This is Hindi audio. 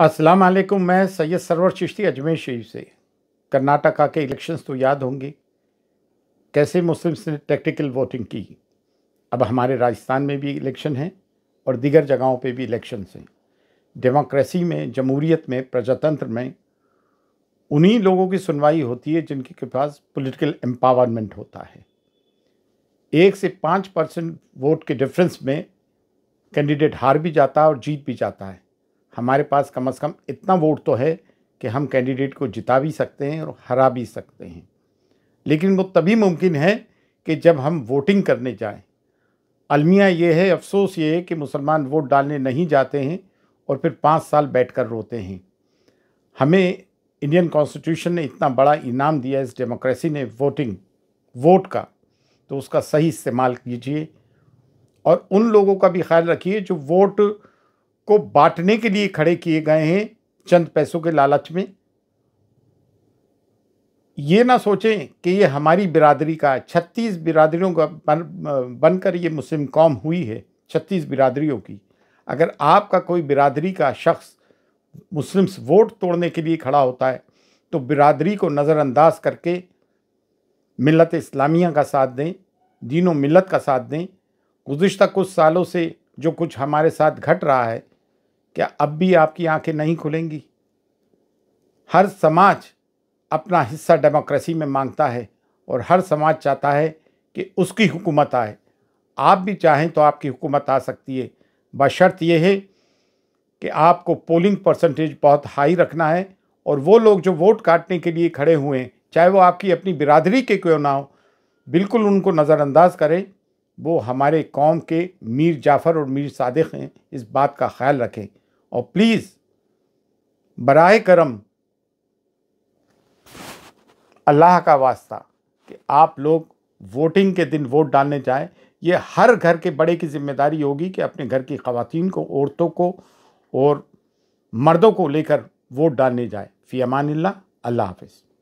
अस्सलाम वालेकुम मैं सैयद सरवर चिश्ती अजमेर शरीफ से कर्नाटका के इलेक्शंस तो याद होंगे कैसे मुस्लिम्स ने टैक्टिकल वोटिंग की अब हमारे राजस्थान में भी इलेक्शन हैं और दीगर जगहों पे भी इलेक्शन हैं डेमोक्रेसी में जमहूरीत में प्रजातंत्र में उन्हीं लोगों की सुनवाई होती है जिनके पास पॉलिटिकल एम्पावरमेंट होता है एक से पाँच परसेंट वोट के डिफरेंस में कैंडिडेट हार भी जाता है और जीत भी जाता है हमारे पास कम से कम इतना वोट तो है कि हम कैंडिडेट को जिता भी सकते हैं और हरा भी सकते हैं लेकिन वो तभी मुमकिन है कि जब हम वोटिंग करने जाएं अलमिया ये है अफसोस ये है कि मुसलमान वोट डालने नहीं जाते हैं और फिर पाँच साल बैठ कर रोते हैं हमें इंडियन कॉन्स्टिट्यूशन ने इतना बड़ा इनाम दिया इस डेमोक्रेसी ने वोटिंग वोट का तो उसका सही इस्तेमाल कीजिए और उन लोगों का भी ख्याल रखिए जो वोट को बांटने के लिए खड़े किए गए हैं चंद पैसों के लालच में ये ना सोचें कि ये हमारी बिरादरी का छत्तीस बिरादरियों का बन बनकर ये मुस्लिम कौम हुई है छत्तीस बिरादरियों की अगर आपका कोई बिरादरी का शख्स मुस्लिम्स वोट तोड़ने के लिए खड़ा होता है तो बिरादरी को नज़रअंदाज करके मिलत इस्लामिया का साथ दें दीनों मिलत का साथ दें गुज्त कुछ सालों से जो कुछ हमारे साथ घट रहा है क्या अब भी आपकी आंखें नहीं खुलेंगी हर समाज अपना हिस्सा डेमोक्रेसी में मांगता है और हर समाज चाहता है कि उसकी हुकूमत आए आप भी चाहें तो आपकी हुकूमत आ सकती है बशर्त यह है कि आपको पोलिंग परसेंटेज बहुत हाई रखना है और वो लोग जो वोट काटने के लिए खड़े हुए हैं चाहे वो आपकी अपनी बिरादरी के क्यों ना हो बिल्कुल उनको नज़रअंदाज करें वो हमारे कौम के मीर जाफ़र और मीर सादिक हैं इस बात का ख्याल रखें और प्लीज़ बराह करम अल्लाह का वास्ता कि आप लोग वोटिंग के दिन वोट डालने जाएं ये हर घर के बड़े की जिम्मेदारी होगी कि अपने घर की खातन को औरतों को और मर्दों को लेकर वोट डालने जाए फ़ी अमान अल्लाह हाफिज़